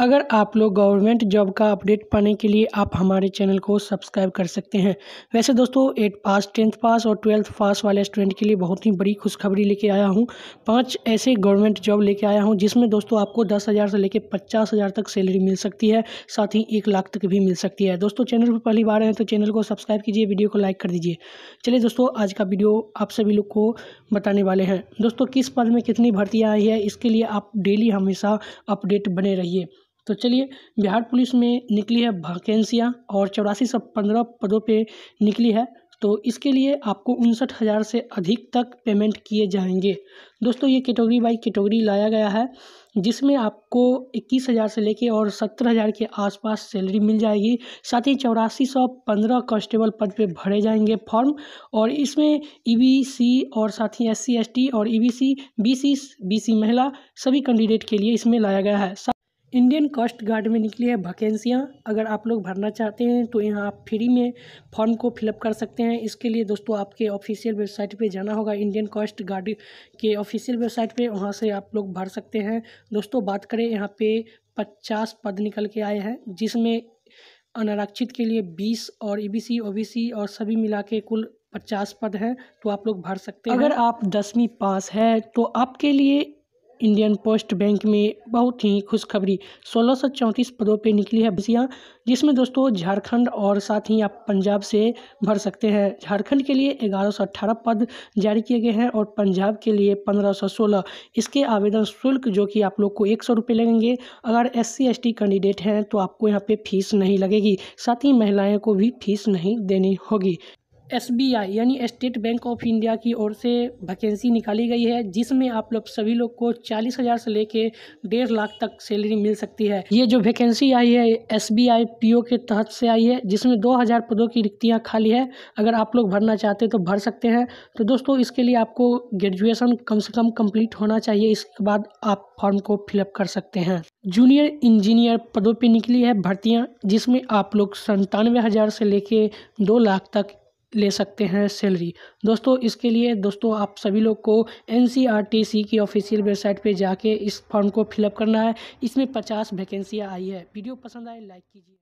अगर आप लोग गवर्नमेंट जॉब का अपडेट पाने के लिए आप हमारे चैनल को सब्सक्राइब कर सकते हैं वैसे दोस्तों एट पास टेंथ पास और ट्वेल्थ पास वाले स्टूडेंट के लिए बहुत ही बड़ी खुशखबरी लेके आया हूँ पांच ऐसे गवर्नमेंट जॉब लेके आया हूँ जिसमें दोस्तों आपको दस हज़ार से लेकर पचास हज़ार तक सैलरी मिल सकती है साथ ही एक लाख तक भी मिल सकती है दोस्तों चैनल पर पहली बार हैं तो चैनल को सब्सक्राइब कीजिए वीडियो को लाइक कर दीजिए चलिए दोस्तों आज का वीडियो आप सभी लोग को बताने वाले हैं दोस्तों किस पद में कितनी भर्तियाँ आई है इसके लिए आप डेली हमेशा अपडेट बने रहिए तो चलिए बिहार पुलिस में निकली है वैकेंसियाँ और चौरासी सौ पंद्रह पदों पे निकली है तो इसके लिए आपको उनसठ हज़ार से अधिक तक पेमेंट किए जाएंगे दोस्तों ये कैटेगरी बाई कैटेगरी लाया गया है जिसमें आपको इक्कीस हज़ार से लेके और सत्तर हज़ार के आसपास सैलरी मिल जाएगी साथ ही चौरासी सौ पंद्रह कॉन्स्टेबल पद पे भरे जाएंगे फॉर्म और इसमें ईबीसी e और साथ ही एस सी और ईबीसी बीसी बीसी महिला सभी कैंडिडेट के लिए इसमें लाया गया है इंडियन कोस्ट गार्ड में निकली है वैकेंसियाँ अगर आप लोग भरना चाहते हैं तो यहाँ आप फ्री में फॉर्म को फिलअप कर सकते हैं इसके लिए दोस्तों आपके ऑफिशियल वेबसाइट पे जाना होगा इंडियन कोस्ट गार्ड के ऑफिशियल वेबसाइट पे वहाँ से आप लोग भर सकते हैं दोस्तों बात करें यहाँ पे पचास पद निकल के आए हैं जिसमें अनारक्षित के लिए बीस और ई e बी और सभी मिला के कुल पचास पद हैं तो आप लोग भर सकते हैं अगर आप दसवीं पास है तो आपके लिए इंडियन पोस्ट बैंक में बहुत ही खुशखबरी सोलह सौ चौंतीस पदों पे निकली है बसियाँ जिसमें दोस्तों झारखंड और साथ ही आप पंजाब से भर सकते हैं झारखंड के लिए ग्यारह सौ अट्ठारह पद जारी किए गए हैं और पंजाब के लिए पंद्रह सौ सोलह इसके आवेदन शुल्क जो कि आप लोग को एक सौ रुपये लगेंगे अगर एस सी कैंडिडेट हैं तो आपको यहाँ पर फीस नहीं लगेगी साथ ही महिलाएँ को भी फीस नहीं देनी होगी एसबीआई यानी स्टेट बैंक ऑफ इंडिया की ओर से वैकेंसी निकाली गई है जिसमें आप लोग सभी लोग को चालीस हज़ार से लेके डेढ़ लाख तक सैलरी मिल सकती है ये जो वैकेंसी आई है S B I P O के तहत से आई है जिसमें दो हज़ार पदों की रिक्तियाँ खाली है अगर आप लोग भरना चाहते हैं तो भर सकते हैं तो दोस्तों इसके लिए आपको ग्रेजुएसन कम से कम कम्प्लीट होना चाहिए इसके बाद आप फॉर्म को फिलअप कर सकते हैं जूनियर इंजीनियर पदों पे निकली है भर्तियां जिसमें आप लोग संतानवे हज़ार से लेके दो लाख तक ले सकते हैं सैलरी दोस्तों इसके लिए दोस्तों आप सभी लोग को एन की ऑफिशियल वेबसाइट पे जाके इस फॉर्म को फिलअप करना है इसमें पचास वैकेंसियाँ आई है वीडियो पसंद आए लाइक कीजिए